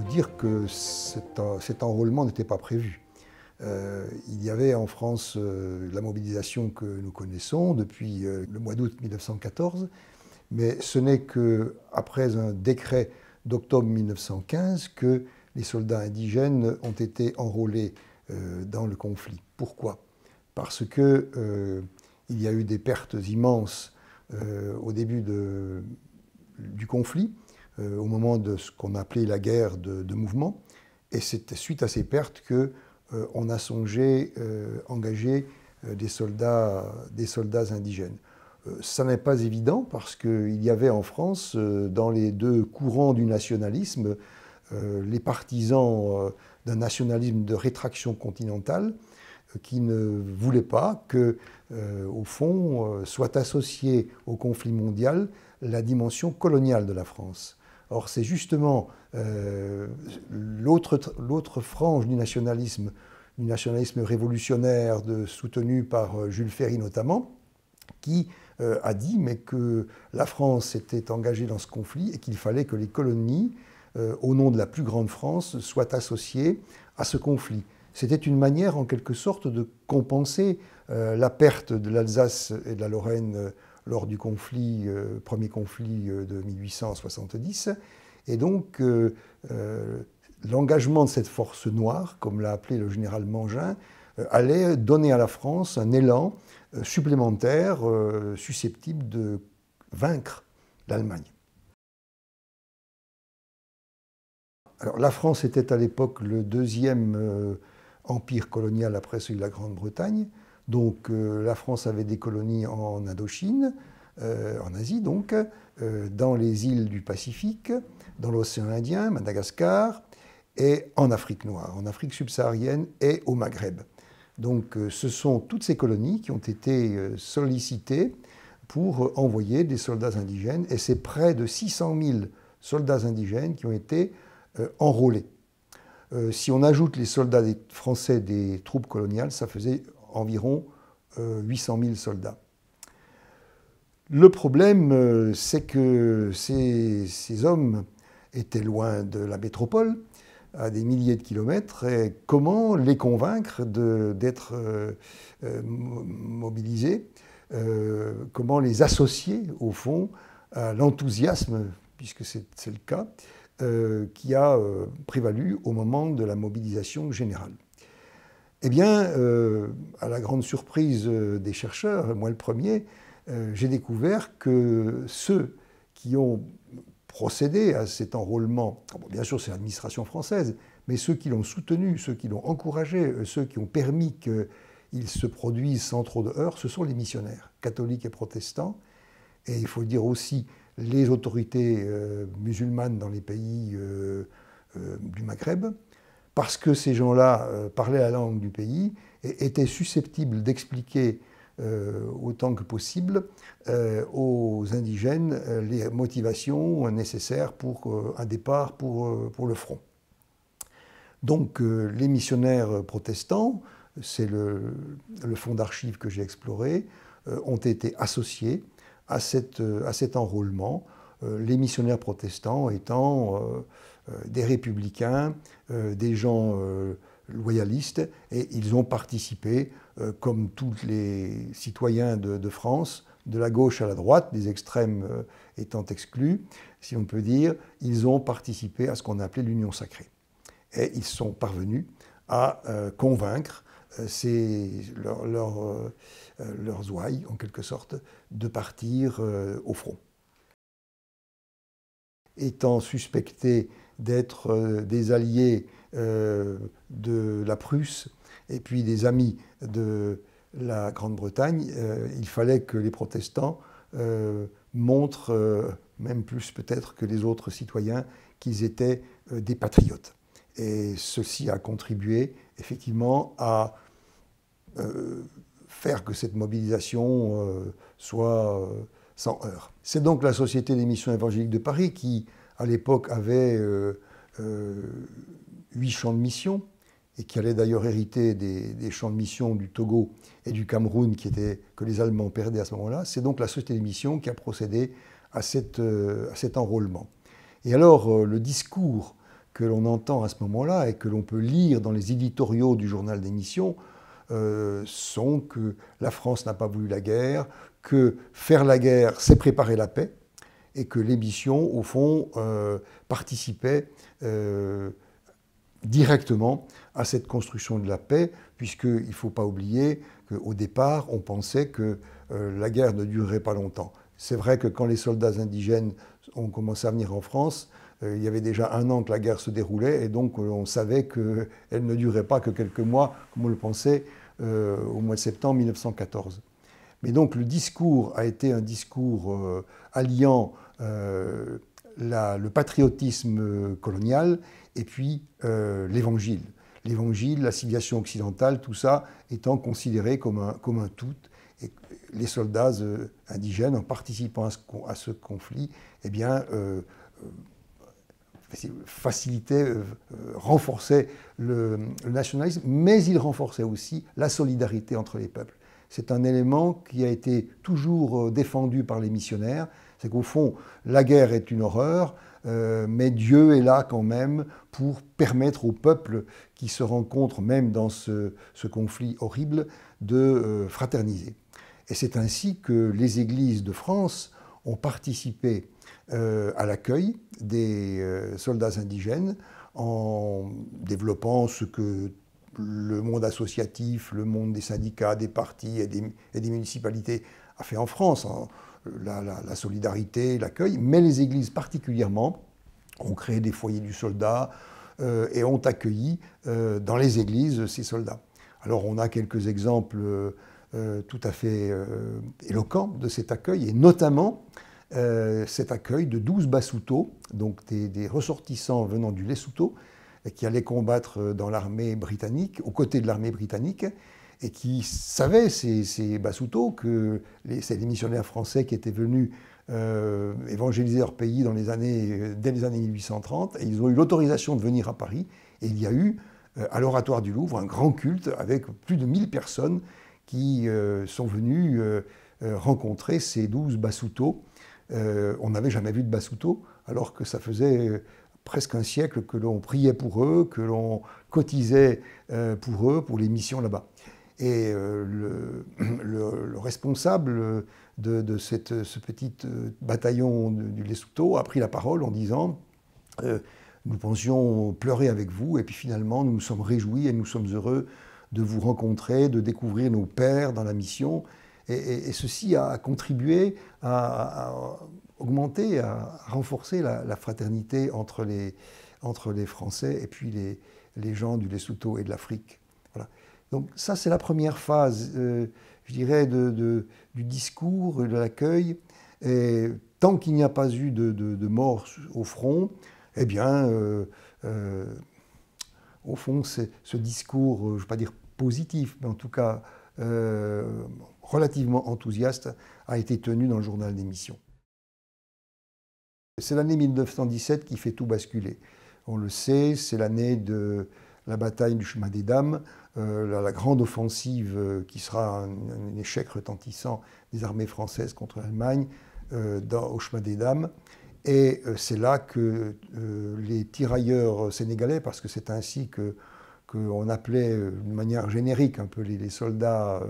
dire que cet, enrôlement n'était pas prévu. Euh, il y avait en France euh, la mobilisation que nous connaissons depuis euh, le mois d'août 1914, mais ce n'est qu'après un décret d'octobre 1915 que les soldats indigènes ont été enrôlés dans le conflit. Pourquoi Parce que il y a eu des pertes immenses au début du conflit. Euh, au moment de ce qu'on appelait la guerre de, mouvement. Et c'est suite à ces pertes que euh, on a songé euh, engager des soldats, des soldats indigènes. ça n'est pas évident parce qu'il y avait en France, dans les deux courants du nationalisme, les partisans d'un nationalisme de rétraction continentale qui ne voulaient pas que, au fond, soit associée au conflit mondial la dimension coloniale de la France. Or, c'est justement euh, l'autre frange du nationalisme, du nationalisme révolutionnaire soutenu par euh, Jules Ferry notamment, qui euh, a dit mais que la France était engagée dans ce conflit et qu'il fallait que les colonies, au nom de la plus grande France, soient associées à ce conflit. C'était une manière en quelque sorte de compenser la perte de l'Alsace et de la Lorraine lors du euh, premier conflit euh, de 1870. Et donc, euh, l'engagement de cette force noire, comme l'a appelé le général Mangin, allait donner à la France un élan supplémentaire susceptible de vaincre l'Allemagne. la France était à l'époque le deuxième empire colonial après celui de la Grande-Bretagne. Donc euh, la France avait des colonies en Indochine, euh, en Asie donc, euh, dans les îles du Pacifique, dans l'océan Indien, Madagascar, et en Afrique noire, en Afrique subsaharienne et au Maghreb. Donc ce sont toutes ces colonies qui ont été sollicitées pour envoyer des soldats indigènes, et c'est près de 600 000 soldats indigènes qui ont été enrôlés. si on ajoute les soldats français des troupes coloniales, ça faisait environ 800 euh, 000 soldats. Le problème, euh, c'est que ces, hommes étaient loin de la métropole, à des milliers de kilomètres, et comment les convaincre d'être euh, mobilisés Comment les associer, au fond, à l'enthousiasme, puisque c'est le cas, qui a prévalu au moment de la mobilisation générale eh bien, euh, à la grande surprise euh, des chercheurs, moi le premier, euh, j'ai découvert que ceux qui ont procédé à cet enrôlement, bien sûr c'est l'administration française, mais ceux qui l'ont soutenu, ceux qui l'ont encouragé, ceux qui ont permis qu'il se produise sans trop de heurts, ce sont les missionnaires, catholiques et protestants, et il faut dire aussi les autorités musulmanes dans les pays du Maghreb, parce que ces gens-là euh, parlaient la langue du pays et étaient susceptibles d'expliquer euh, autant que possible euh, aux indigènes les motivations nécessaires pour un départ pour, le front. Donc les missionnaires protestants, c'est le, fonds d'archives que j'ai exploré, ont été associés à cet enrôlement, les missionnaires protestants étant euh, des républicains, euh, des gens euh, loyalistes, et ils ont participé, comme tous les citoyens de, France, de la gauche à la droite, des extrêmes étant exclus, si on peut dire, ils ont participé à ce qu'on a appelé l'union sacrée. Et ils sont parvenus à convaincre leurs ouailles, en quelque sorte, de partir au front. Étant suspectés d'être euh, des alliés euh, de la Prusse et puis des amis de la Grande-Bretagne, euh, il fallait que les protestants montrent, même plus peut-être que les autres citoyens, qu'ils étaient des patriotes. Et ceci a contribué effectivement à faire que cette mobilisation soit sans heurts. C'est donc la Société des missions évangéliques de Paris qui à l'époque, avait euh, euh, huit champs de mission, et qui allait d'ailleurs hériter des, champs de mission du Togo et du Cameroun qui étaient, que les Allemands perdaient à ce moment-là, c'est donc la société des missions qui a procédé à, cette, euh, cet enrôlement. Et alors, le discours que l'on entend à ce moment-là et que l'on peut lire dans les éditoriaux du journal des missions sont que la France n'a pas voulu la guerre, que faire la guerre, c'est préparer la paix, et que l'émission, au fond, euh, participait euh, directement à cette construction de la paix, puisqu'il ne faut pas oublier qu'au départ, on pensait que euh, la guerre ne durerait pas longtemps. C'est vrai que quand les soldats indigènes ont commencé à venir en France, il y avait déjà un an que la guerre se déroulait, et donc on savait qu'elle ne durait pas que quelques mois, comme on le pensait, au mois de septembre 1914. Mais donc le discours a été un discours euh, alliant euh, le patriotisme colonial et puis euh, l'évangile. L'évangile, la civilisation occidentale, tout ça étant considéré comme un, tout. Et les soldats indigènes, en participant à ce, conflit, eh bien, facilitait, le, le, nationalisme, mais ils renforçaient aussi la solidarité entre les peuples c'est un élément qui a été toujours euh, défendu par les missionnaires. C'est qu'au fond, la guerre est une horreur, euh, mais Dieu est là quand même pour permettre au peuple qui se rencontre même dans ce, conflit horrible de euh, fraterniser. Et c'est ainsi que les églises de France ont participé à l'accueil des soldats indigènes en développant ce que le monde associatif, le monde des syndicats, des partis et des, municipalités a fait en France, hein, la, solidarité, l'accueil, mais les églises particulièrement ont créé des foyers du soldat euh, et ont accueilli euh, dans les églises ces soldats. Alors on a quelques exemples euh, tout à fait éloquents de cet accueil, et notamment cet accueil de 12 Basuto, donc des, ressortissants venant du Lesotho, qui allait combattre euh, dans l'armée britannique, aux côtés de l'armée britannique, et qui savait, ces, ces que c'est des missionnaires français qui étaient venus euh, évangéliser leur pays dans les années, euh, dès les années 1830, et ils ont eu l'autorisation de venir à Paris, et il y a eu, à l'Oratoire du Louvre, un grand culte avec plus de 1000 personnes qui sont venues rencontrer ces 12 Basuto. on n'avait jamais vu de Basuto, alors que ça faisait presque un siècle que l'on priait pour eux, que l'on cotisait euh, pour eux, pour les missions là-bas. Et euh, le, responsable de, ce petit euh, bataillon du Lesotho a pris la parole en disant Nous pensions pleurer avec vous, et puis finalement nous nous sommes réjouis et nous sommes heureux de vous rencontrer, de découvrir nos pères dans la mission. Et, ceci a contribué à, augmenter, à, renforcer la, fraternité entre les, entre les Français et puis les, les gens du Lesotho et de l'Afrique. Voilà. Donc ça, c'est la première phase, euh, je dirais, de, du discours, de l'accueil. Et tant qu'il n'y a pas eu de, de, mort au front, eh bien, euh, euh, au fond, ce discours, je ne vais pas dire positif, mais en tout cas relativement enthousiaste, a été tenu dans le journal d'émission. C'est l'année 1917 qui fait tout basculer. On le sait, c'est l'année de la bataille du chemin des dames, euh, la, grande offensive euh, qui sera un, échec retentissant des armées françaises contre l'Allemagne euh, au chemin des dames. Et c'est là que les tirailleurs sénégalais, parce que c'est ainsi que qu'on appelait de manière générique un peu les, les soldats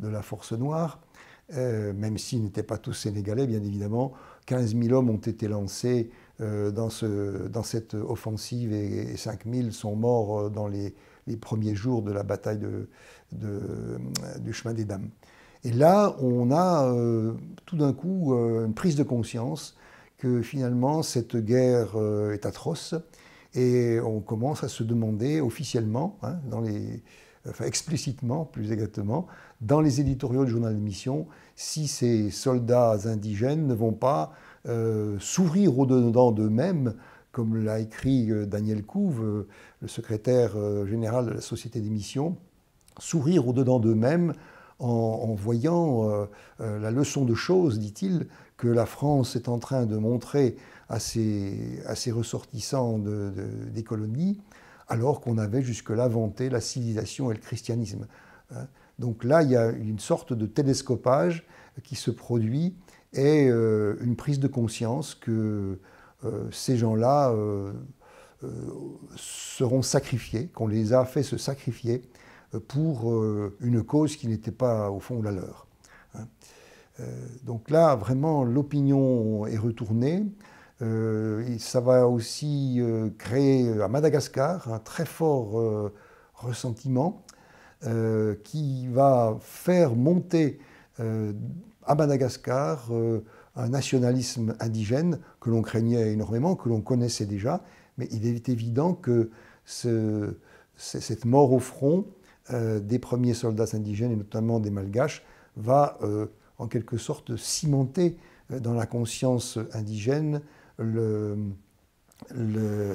de la force noire, même s'ils n'étaient pas tous sénégalais, bien évidemment, 15 000 hommes ont été lancés euh, dans, cette offensive et, 5 000 sont morts euh, dans les, premiers jours de la bataille euh, du chemin des dames. Et là, on a tout d'un coup une prise de conscience que finalement cette guerre est atroce et on commence à se demander officiellement, hein, dans les, explicitement plus exactement, dans les éditoriaux du journal de mission, si ces soldats indigènes ne vont pas sourire euh, s'ouvrir au-dedans d'eux-mêmes, comme l'a écrit euh, Daniel Couve, euh, le secrétaire général de la Société des missions, au-dedans d'eux-mêmes en, voyant la leçon de choses, dit-il, que la France est en train de montrer à ses, ressortissants des colonies, alors qu'on avait jusque-là vanté la civilisation et le christianisme. Hein. Donc là, il y a une sorte de télescopage qui se produit et euh, une prise de conscience que euh, ces gens-là euh, seront sacrifiés, qu'on les a fait se sacrifier pour une cause qui n'était pas au fond la leur. Hein. donc là, vraiment, l'opinion est retournée. Euh, ça va aussi euh, créer euh, à Madagascar un très fort ressentiment qui va faire monter à Madagascar un nationalisme indigène que l'on craignait énormément, que l'on connaissait déjà, mais il est évident que cette mort au front des premiers soldats indigènes, et notamment des Malgaches, va en quelque sorte cimenter dans la conscience indigène le,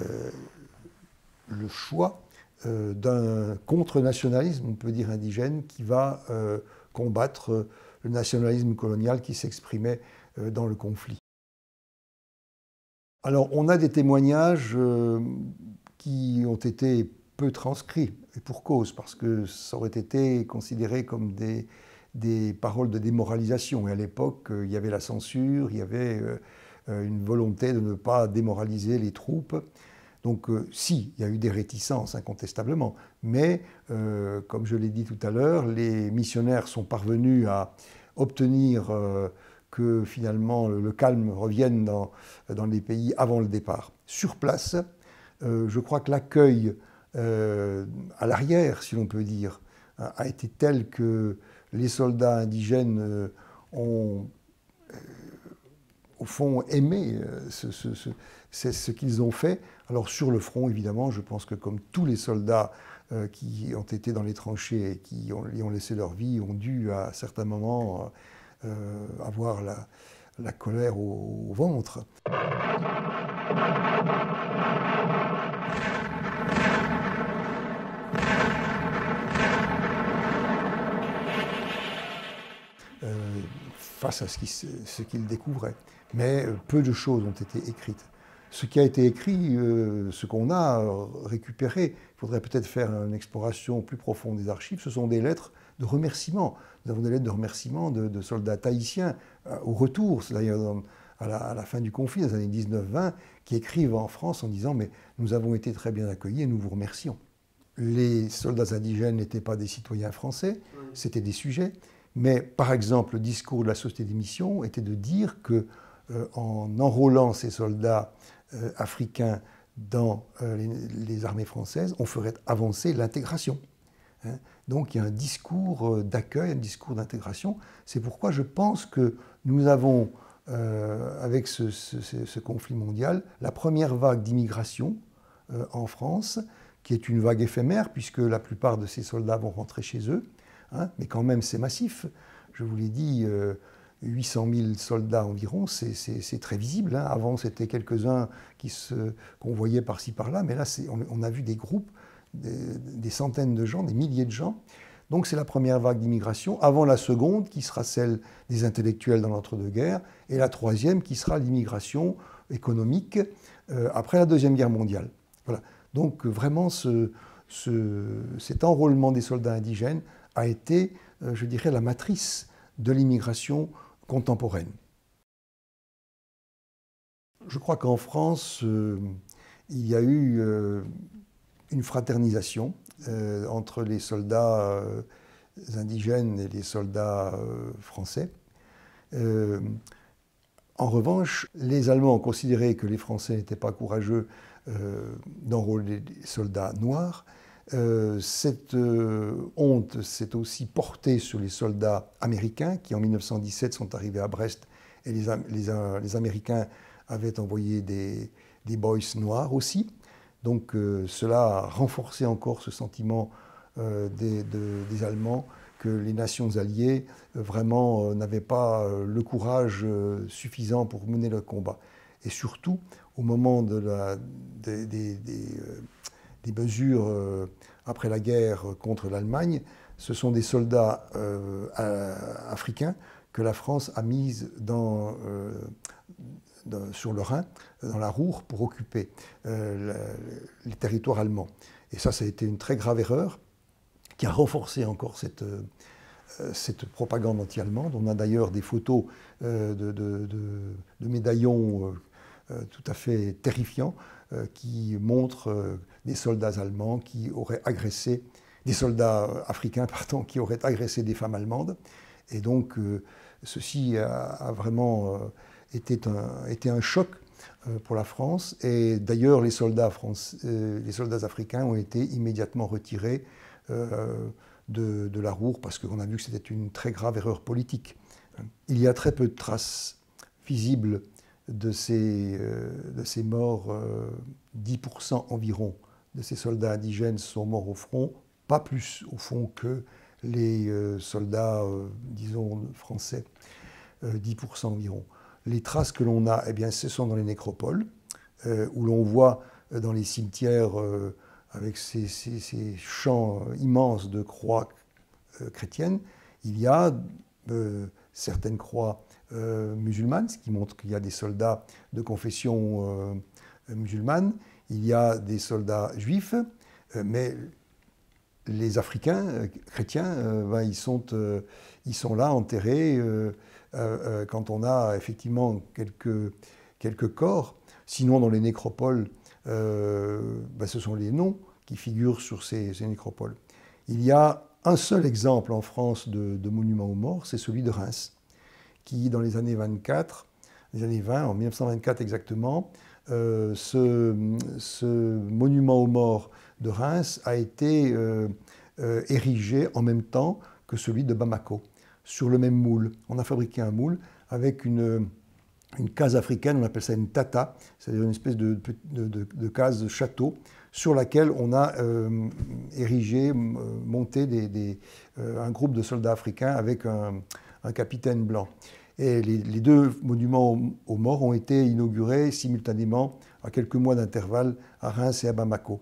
le, choix euh, d'un contre-nationalisme, on peut dire indigène, qui va euh, combattre le nationalisme colonial qui s'exprimait euh, dans le conflit. Alors on a des témoignages qui ont été peu transcrits, et pour cause, parce que ça aurait été considéré comme des, des paroles de démoralisation. Et à l'époque, il y avait la censure, il y avait euh, une volonté de ne pas démoraliser les troupes. Donc euh, si, il y a eu des réticences incontestablement, mais euh, comme je l'ai dit tout à l'heure, les missionnaires sont parvenus à obtenir que finalement le, calme revienne dans, dans les pays avant le départ. Sur place, je crois que l'accueil à l'arrière, si l'on peut dire, a été tel que les soldats indigènes ont font aimer euh, ce, qu'ils ont fait. Alors sur le front, évidemment, je pense que comme tous les soldats euh, qui ont été dans les tranchées et qui ont, ont laissé leur vie, ont dû à certains moments euh, avoir la, colère au, ventre. face à ce qu'ils découvraient mais euh, peu de choses ont été écrites. Ce qui a été écrit, euh, ce qu'on a euh, récupéré, il faudrait peut-être faire une exploration plus profonde des archives, ce sont des lettres de remerciement. Nous avons des lettres de remerciement de, soldats tahitiens au retour, à, à la, fin du conflit, dans les années 19-20, qui écrivent en France en disant Mais nous avons été très bien accueillis et nous vous remercions. Les soldats indigènes n'étaient pas des citoyens français, c'était des sujets. Mais par exemple, le discours de la Société des missions était de dire que euh, en enrôlant ces soldats euh, africains dans euh, les, armées françaises, on ferait avancer l'intégration. Hein. Donc il y a un discours d'accueil, un discours d'intégration. C'est pourquoi je pense que nous avons, avec ce, conflit mondial, la première vague d'immigration en France, qui est une vague éphémère, puisque la plupart de ces soldats vont rentrer chez eux. Hein. mais quand même, c'est massif. Je vous l'ai dit, 800 000 soldats environ, c'est très visible. Hein. Avant, c'était quelques-uns qu'on voyait par-ci par-là, mais là, on, a vu des groupes, des, centaines de gens, des milliers de gens. Donc c'est la première vague d'immigration, avant la seconde, qui sera celle des intellectuels dans l'entre-deux-guerres, et la troisième, qui sera l'immigration économique euh, après la Deuxième Guerre mondiale. Voilà. Donc vraiment, cet enrôlement des soldats indigènes a été, euh, je dirais, la matrice de l'immigration contemporaine. Je crois qu'en France, euh, il y a eu euh, une fraternisation euh, entre les soldats indigènes et les soldats français. en revanche, les Allemands ont considéré que les Français n'étaient pas courageux d'enrôler des soldats noirs euh, cette euh, honte s'est aussi portée sur les soldats américains qui, en 1917, sont arrivés à Brest et les, euh, les Américains avaient envoyé des, boys noirs aussi. Donc cela a renforcé encore ce sentiment des, Allemands que les nations alliées vraiment n'avaient pas le courage suffisant pour mener le combat. Et surtout, au moment de la, des, des mesures euh, après la guerre euh, contre l'Allemagne, ce sont des soldats euh, africains que la France a mis sur le Rhin, dans la Ruhr, pour occuper les territoires allemands. Et ça, ça a été une très grave erreur qui a renforcé encore cette, propagande anti-allemande. On a d'ailleurs des photos de médaillons tout à fait terrifiants euh, qui montre euh, des soldats allemands qui auraient agressé, des soldats euh, africains, pardon, qui auraient agressé des femmes allemandes. Et donc, ceci a, vraiment été un, choc pour la France. Et d'ailleurs, les, soldats les soldats africains ont été immédiatement retirés de, de la Roure parce qu'on a vu que c'était une très grave erreur politique. Il y a très peu de traces visibles de ces, euh, de ces morts, 10% euh, environ de ces soldats indigènes sont morts au front, pas plus au fond que les euh, soldats, disons, français, 10% environ. Les traces que l'on a, eh bien, ce sont dans les nécropoles, où l'on voit dans les cimetières, avec ces, ces champs immenses de croix chrétiennes, il y a certaines croix euh, musulmane, ce qui montre qu'il y a des soldats de confession euh, musulmane, il y a des soldats juifs, euh, mais les Africains chrétiens, ben, ils, sont, ils sont là enterrés quand on a effectivement quelques, quelques corps. Sinon, dans les nécropoles, ben, ce sont les noms qui figurent sur ces, nécropoles. Il y a un seul exemple en France de, de monument aux morts, c'est celui de Reims qui, dans les années 24, les années 20, en 1924 exactement, euh, ce, monument aux morts de Reims a été euh, euh, érigé en même temps que celui de Bamako, sur le même moule. On a fabriqué un moule avec une, case africaine, on appelle ça une tata, c'est-à-dire une espèce de, de, case de château, sur laquelle on a érigé, monté un groupe de soldats africains avec un, un capitaine blanc. Et les, deux monuments aux morts ont été inaugurés simultanément à quelques mois d'intervalle à Reims et à Bamako,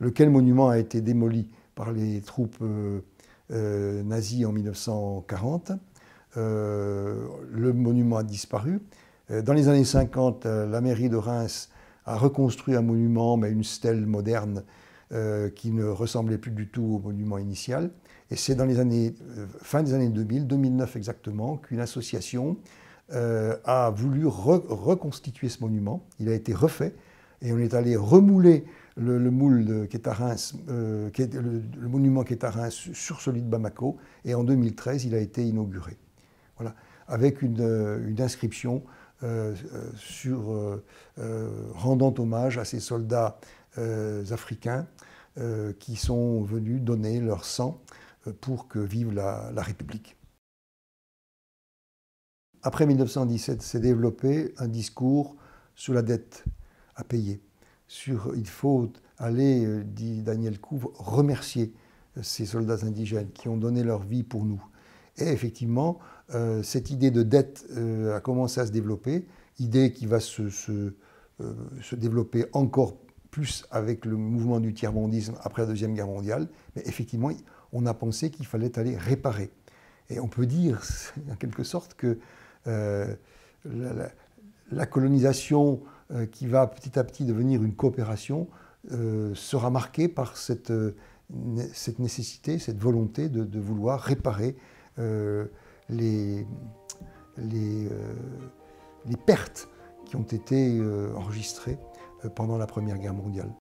lequel monument a été démoli par les troupes euh, euh, nazies en 1940. Euh, le monument a disparu. Dans les années 50, la mairie de Reims a reconstruit un monument, mais une stèle moderne qui ne ressemblait plus du tout au monument initial. Et c'est dans les années, euh, fin des années 2000, 2009 exactement, qu'une association euh, a voulu reconstituer ce monument. Il a été refait et on est allé remouler le, moule de, qui euh, le, monument qui sur celui de Bamako. Et en 2013, il a été inauguré. Voilà, avec une, inscription rendant hommage à ces soldats africains qui sont venus donner leur sang euh, pour que vive la, République. Après 1917, s'est développé un discours sur la dette à payer. Sur, il faut aller, euh, dit Daniel Couvre remercier euh, ces soldats indigènes qui ont donné leur vie pour nous. Et effectivement, cette idée de dette a commencé à se développer, idée qui va se, se développer encore plus avec le mouvement du tiers-mondisme après la Deuxième Guerre mondiale. Mais effectivement, on a pensé qu'il fallait aller réparer. Et on peut dire, en quelque sorte, que euh, la, colonisation euh, qui va petit à petit devenir une coopération euh, sera marquée par cette, nécessité, cette volonté de, vouloir réparer les, pertes qui ont été enregistrées pendant la Première Guerre mondiale.